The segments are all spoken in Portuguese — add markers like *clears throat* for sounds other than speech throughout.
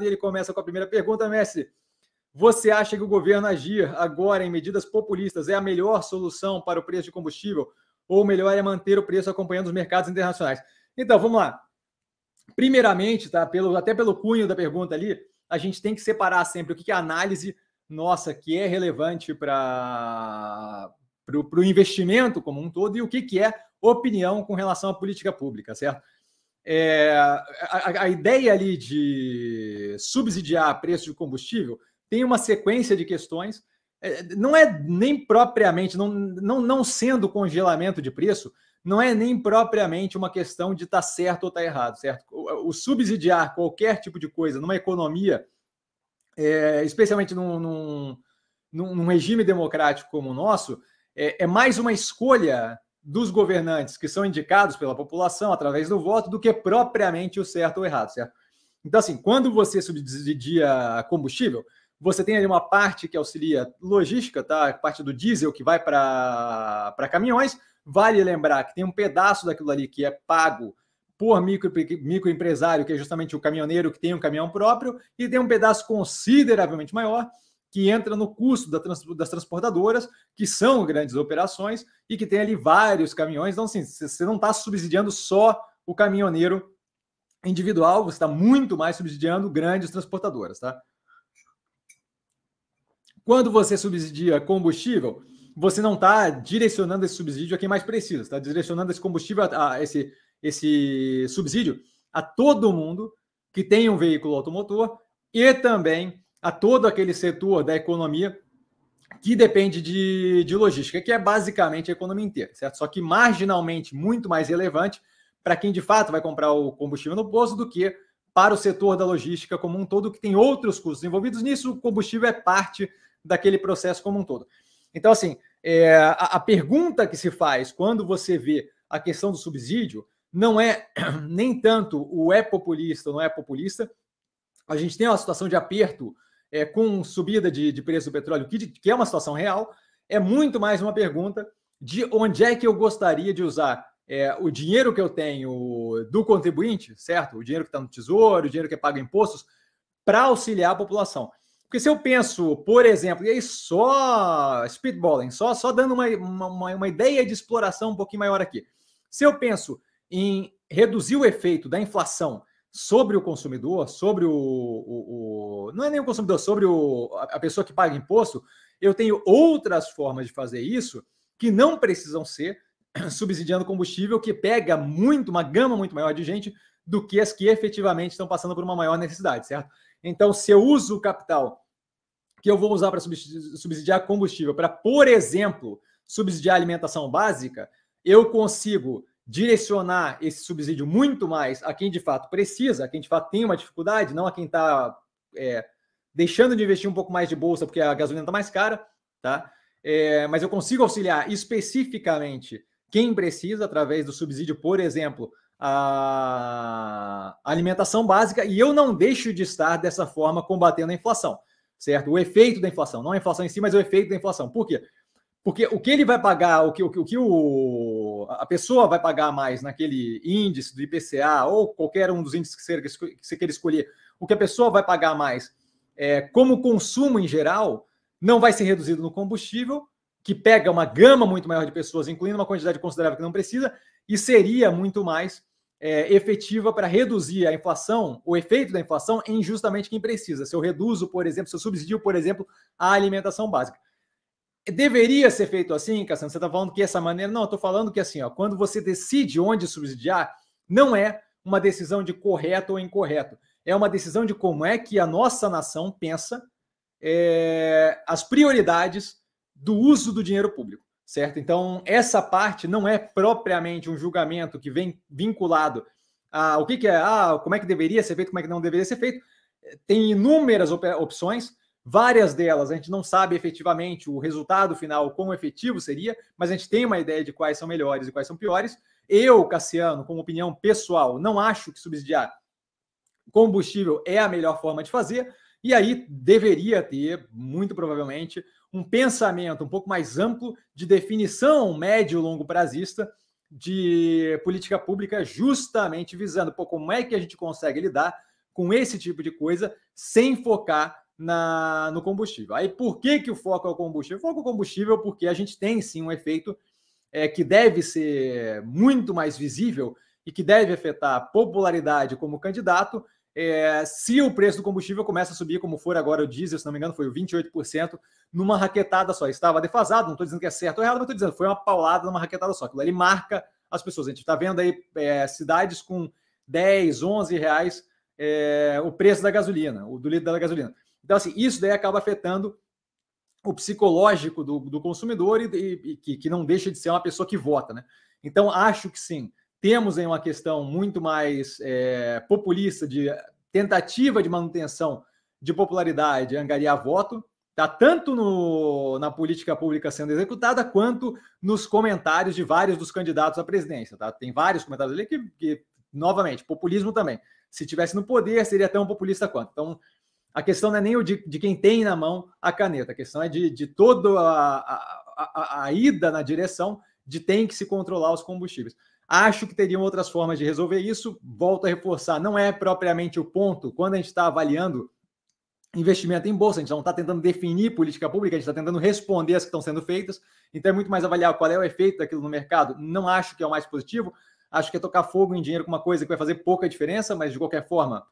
E ele começa com a primeira pergunta, mestre. Você acha que o governo agir agora em medidas populistas é a melhor solução para o preço de combustível? Ou melhor é manter o preço acompanhando os mercados internacionais? Então, vamos lá. Primeiramente, tá? Pelo, até pelo cunho da pergunta ali, a gente tem que separar sempre o que é análise nossa que é relevante para o investimento como um todo e o que, que é opinião com relação à política pública, certo? É, a, a, ideia ali de subsidiar preço de combustível tem uma sequência de questões. É, não é nem propriamente, não, não, não sendo congelamento de preço, não é nem propriamente uma questão de estar tá certo ou estar tá errado, certo? O, o, subsidiar qualquer tipo de coisa numa economia, é, especialmente num, num, num, regime democrático como o nosso, é, é mais uma escolha dos governantes que são indicados pela população através do voto do que propriamente o certo ou errado, certo? Então, assim, quando você subsidia combustível, você tem ali uma parte que auxilia logística, tá? A parte do diesel que vai para caminhões. Vale lembrar que tem um pedaço daquilo ali que é pago por micro, microempresário, que é justamente o caminhoneiro que tem um caminhão próprio, e tem um pedaço consideravelmente maior que entra no custo das transportadoras, que são grandes operações e que tem ali vários caminhões. Então, assim, você não está subsidiando só o caminhoneiro individual, você está muito mais subsidiando grandes transportadoras, tá? Quando você subsidia combustível, você não está direcionando esse subsídio a quem mais precisa, está direcionando esse combustível, a, a, esse, esse subsídio a todo mundo que tem um veículo automotor e também a todo aquele setor da economia que depende de, de logística, que é basicamente a economia inteira, certo? Só que marginalmente muito mais relevante para quem de fato vai comprar o combustível no posto do que para o setor da logística como um todo, que tem outros custos envolvidos nisso, o combustível é parte daquele processo como um todo. Então, assim, é, a, a pergunta que se faz quando você vê a questão do subsídio não é *clears throat* nem tanto o é populista ou não é populista. A gente tem uma situação de aperto é, com subida de, de preço do petróleo, que, que é uma situação real, é muito mais uma pergunta de onde é que eu gostaria de usar é, o dinheiro que eu tenho do contribuinte, certo? O dinheiro que está no tesouro, o dinheiro que é impostos, para auxiliar a população. Porque se eu penso, por exemplo, e aí só speedballing, só, só dando uma, uma, uma ideia de exploração um pouquinho maior aqui. Se eu penso em reduzir o efeito da inflação sobre o consumidor, sobre o, o, o não é nem o consumidor, sobre o, a pessoa que paga imposto, eu tenho outras formas de fazer isso que não precisam ser *clears throat* subsidiando combustível, que pega muito, uma gama muito maior de gente do que as que efetivamente estão passando por uma maior necessidade, certo? Então, se eu uso o capital que eu vou usar para subsidiar combustível, para, por exemplo, subsidiar alimentação básica, eu consigo direcionar esse subsídio muito mais a quem de fato precisa, a quem de fato tem uma dificuldade, não a quem está é, deixando de investir um pouco mais de bolsa porque a gasolina está mais cara, tá? É, mas eu consigo auxiliar especificamente quem precisa através do subsídio, por exemplo, a alimentação básica, e eu não deixo de estar dessa forma combatendo a inflação, certo? O efeito da inflação, não a inflação em si, mas o efeito da inflação. Por quê? Porque o que ele vai pagar, o que, o que, o que o, a pessoa vai pagar mais naquele índice do IPCA ou qualquer um dos índices que você, que você queira escolher, o que a pessoa vai pagar mais é, como consumo em geral, não vai ser reduzido no combustível, que pega uma gama muito maior de pessoas, incluindo uma quantidade considerável que não precisa, e seria muito mais é, efetiva para reduzir a inflação, o efeito da inflação, em justamente quem precisa. Se eu reduzo, por exemplo, se eu subsidio, por exemplo, a alimentação básica. Deveria ser feito assim, Cassandra? Você está falando que essa maneira. Não, eu estou falando que assim, ó, quando você decide onde subsidiar, não é uma decisão de correto ou incorreto. É uma decisão de como é que a nossa nação pensa é, as prioridades do uso do dinheiro público, certo? Então, essa parte não é propriamente um julgamento que vem vinculado a o que, que é, ah, como é que deveria ser feito, como é que não deveria ser feito. Tem inúmeras opções Várias delas a gente não sabe efetivamente o resultado final, quão efetivo seria, mas a gente tem uma ideia de quais são melhores e quais são piores. Eu, Cassiano, com opinião pessoal, não acho que subsidiar combustível é a melhor forma de fazer, e aí deveria ter, muito provavelmente, um pensamento um pouco mais amplo de definição médio e longo prazista de política pública, justamente visando pô, como é que a gente consegue lidar com esse tipo de coisa sem focar na, no combustível. Aí por que, que o foco é o combustível? O foco é o combustível porque a gente tem sim um efeito é, que deve ser muito mais visível e que deve afetar a popularidade como candidato. É, se o preço do combustível começa a subir, como for agora o diesel, se não me engano, foi o 28%, numa raquetada só. Estava defasado, não estou dizendo que é certo ou errado, mas estou dizendo foi uma paulada numa raquetada só. Aquilo ali marca as pessoas. A gente está vendo aí é, cidades com 10, 11 reais é, o preço da gasolina, o do litro da gasolina. Então, assim, isso daí acaba afetando o psicológico do, do consumidor e, e, e que, que, não deixa de ser uma pessoa que vota, né? Então, acho que sim, temos aí uma questão muito mais é, populista de tentativa de manutenção de popularidade, angariar voto, tá tanto no, na política pública sendo executada quanto nos comentários de vários dos candidatos à presidência, tá? Tem vários comentários ali que, que novamente, populismo também. Se tivesse no poder, seria tão populista quanto. Então, a questão não é nem o de, de quem tem na mão a caneta, a questão é de, de toda a, a, a, a ida na direção de tem que se controlar os combustíveis. Acho que teriam outras formas de resolver isso. Volto a reforçar, não é propriamente o ponto. Quando a gente está avaliando investimento em bolsa, a gente não está tentando definir política pública, a gente está tentando responder as que estão sendo feitas. Então é muito mais avaliar qual é o efeito daquilo no mercado. Não acho que é o mais positivo. Acho que é tocar fogo em dinheiro com uma coisa que vai fazer pouca diferença, mas de qualquer forma,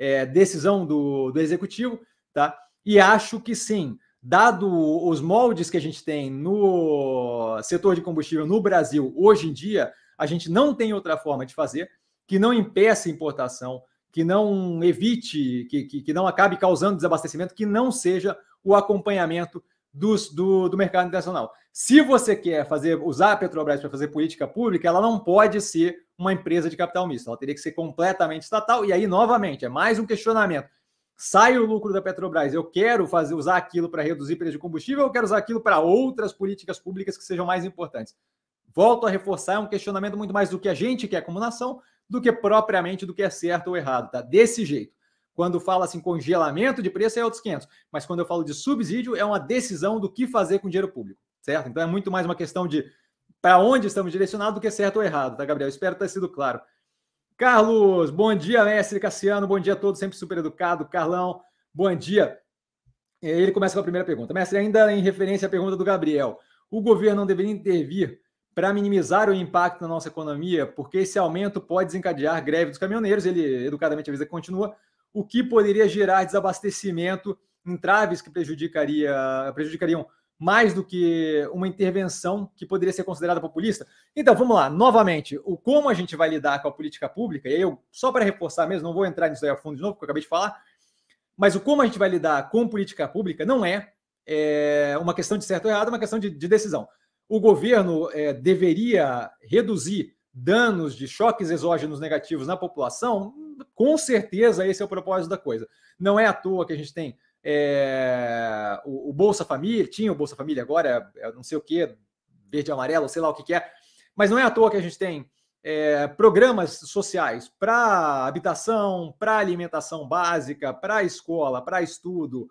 é, decisão do, do executivo, tá? E acho que sim, dado os moldes que a gente tem no setor de combustível no Brasil hoje em dia, a gente não tem outra forma de fazer que não impeça importação, que não evite, que, que, que, não acabe causando desabastecimento, que não seja o acompanhamento dos, do, do mercado internacional. Se você quer fazer usar a Petrobras para fazer política pública, ela não pode ser uma empresa de capital misto. Ela teria que ser completamente estatal. E aí, novamente, é mais um questionamento. Sai o lucro da Petrobras. Eu quero fazer usar aquilo para reduzir preço de combustível, eu quero usar aquilo para outras políticas públicas que sejam mais importantes. Volto a reforçar, é um questionamento muito mais do que a gente quer como nação, do que propriamente do que é certo ou errado, tá? Desse jeito. Quando fala assim congelamento de preço é outros 500, mas quando eu falo de subsídio é uma decisão do que fazer com dinheiro público certo? Então é muito mais uma questão de para onde estamos direcionados do que certo ou errado, tá, Gabriel? Espero ter sido claro. Carlos, bom dia, mestre Cassiano, bom dia a todos, sempre super educado. Carlão, bom dia. Ele começa com a primeira pergunta. Mestre, ainda em referência à pergunta do Gabriel, o governo não deveria intervir para minimizar o impacto na nossa economia, porque esse aumento pode desencadear greve dos caminhoneiros, ele educadamente avisa que continua, o que poderia gerar desabastecimento, entraves que prejudicaria, prejudicariam mais do que uma intervenção que poderia ser considerada populista. Então, vamos lá, novamente, o como a gente vai lidar com a política pública, e eu, só para reforçar mesmo, não vou entrar nisso aí a fundo de novo, porque eu acabei de falar, mas o como a gente vai lidar com política pública não é, é uma questão de certo ou errado, é uma questão de, de decisão. O governo é, deveria reduzir danos de choques exógenos negativos na população, com certeza esse é o propósito da coisa. Não é à toa que a gente tem é, o, o, Bolsa Família, tinha o Bolsa Família agora, é, não sei o que, verde e amarelo, sei lá o que, que, é, mas não é à toa que a gente tem é, programas sociais para habitação, para alimentação básica, para escola, para estudo,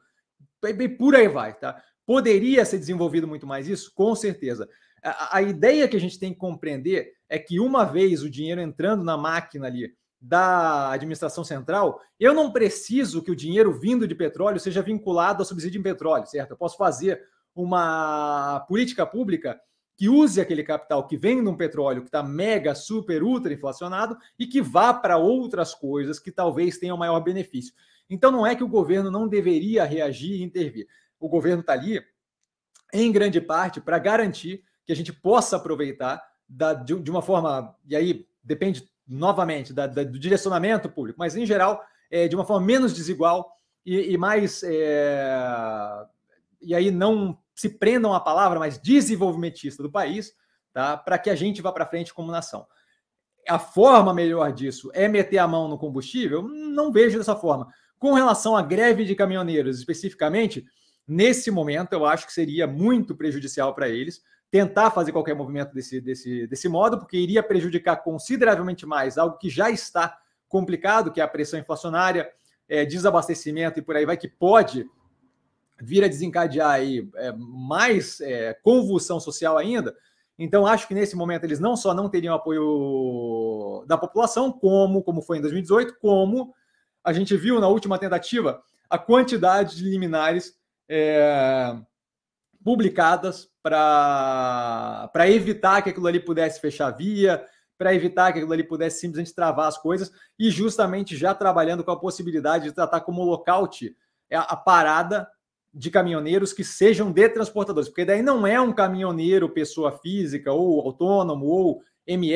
e por aí vai, tá? Poderia ser desenvolvido muito mais isso? Com certeza. A, a ideia que a gente tem que compreender é que uma vez o dinheiro entrando na máquina ali da administração central, eu não preciso que o dinheiro vindo de petróleo seja vinculado ao subsídio em petróleo, certo? Eu posso fazer uma política pública que use aquele capital que vem de um petróleo que está mega, super, ultra inflacionado e que vá para outras coisas que talvez tenham maior benefício. Então não é que o governo não deveria reagir e intervir. O governo está ali, em grande parte, para garantir que a gente possa aproveitar da, de, de uma forma, e aí depende novamente, da, da, do direcionamento público, mas em geral, é, de uma forma menos desigual e, e mais. É, e aí não se prendam à palavra, mas desenvolvimentista do país, tá? para que a gente vá para frente como nação. A forma melhor disso é meter a mão no combustível? Não vejo dessa forma. Com relação à greve de caminhoneiros, especificamente, nesse momento eu acho que seria muito prejudicial para eles, tentar fazer qualquer movimento desse, desse, desse modo, porque iria prejudicar consideravelmente mais algo que já está complicado, que é a pressão inflacionária, é, desabastecimento e por aí vai, que pode vir a desencadear aí, é, mais é, convulsão social ainda. Então, acho que nesse momento eles não só não teriam apoio da população, como, como foi em 2018, como a gente viu na última tentativa, a quantidade de liminares é, publicadas para evitar que aquilo ali pudesse fechar via, para evitar que aquilo ali pudesse simplesmente travar as coisas e justamente já trabalhando com a possibilidade de tratar como lockout a parada de caminhoneiros que sejam de transportadores, porque daí não é um caminhoneiro pessoa física ou autônomo ou ME,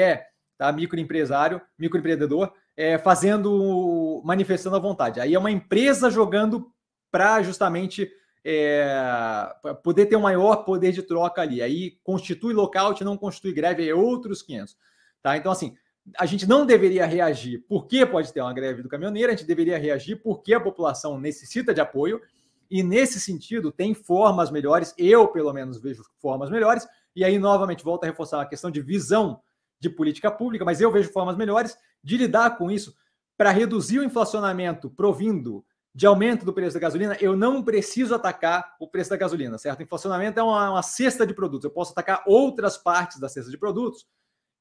tá? microempresário, microempreendedor, é, fazendo manifestando a vontade. Aí é uma empresa jogando para justamente é, poder ter um maior poder de troca ali. Aí constitui lockout, não constitui greve, é outros 500. Tá? Então, assim, a gente não deveria reagir porque pode ter uma greve do caminhoneiro, a gente deveria reagir porque a população necessita de apoio. E nesse sentido, tem formas melhores, eu pelo menos vejo formas melhores. E aí, novamente, volto a reforçar a questão de visão de política pública, mas eu vejo formas melhores de lidar com isso para reduzir o inflacionamento provindo de aumento do preço da gasolina, eu não preciso atacar o preço da gasolina, certo? O inflacionamento é uma, uma, cesta de produtos. Eu posso atacar outras partes da cesta de produtos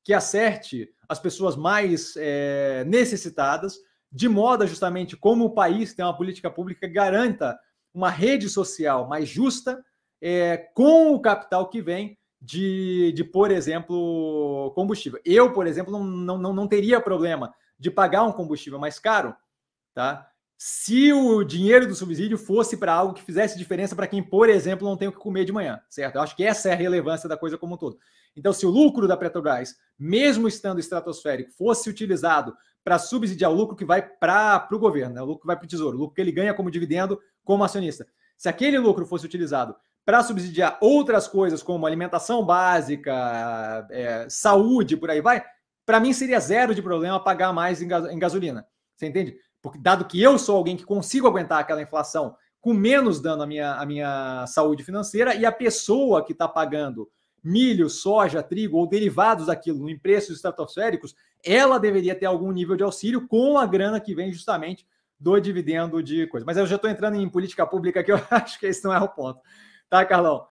que acerte as pessoas mais é, necessitadas, de modo justamente como o país tem uma política pública que garanta uma rede social mais justa é, com o capital que vem de, de, por exemplo, combustível. Eu, por exemplo, não, não, não teria problema de pagar um combustível mais caro, tá? se o dinheiro do subsídio fosse para algo que fizesse diferença para quem, por exemplo, não tem o que comer de manhã, certo? Eu acho que essa é a relevância da coisa como um todo. Então, se o lucro da Petrobras, mesmo estando estratosférico, fosse utilizado para subsidiar o lucro que vai para o governo, né? o lucro que vai para o tesouro, o lucro que ele ganha como dividendo como acionista, se aquele lucro fosse utilizado para subsidiar outras coisas como alimentação básica, é, saúde, por aí vai, para mim seria zero de problema pagar mais em, gasolina. Você entende? Porque, dado que eu sou alguém que consigo aguentar aquela inflação com menos dano à minha, à minha saúde financeira, e a pessoa que está pagando milho, soja, trigo ou derivados daquilo em preços estratosféricos, ela deveria ter algum nível de auxílio com a grana que vem justamente do dividendo de coisa. Mas eu já estou entrando em política pública que eu *laughs* acho que esse não é o ponto. Tá, Carlão?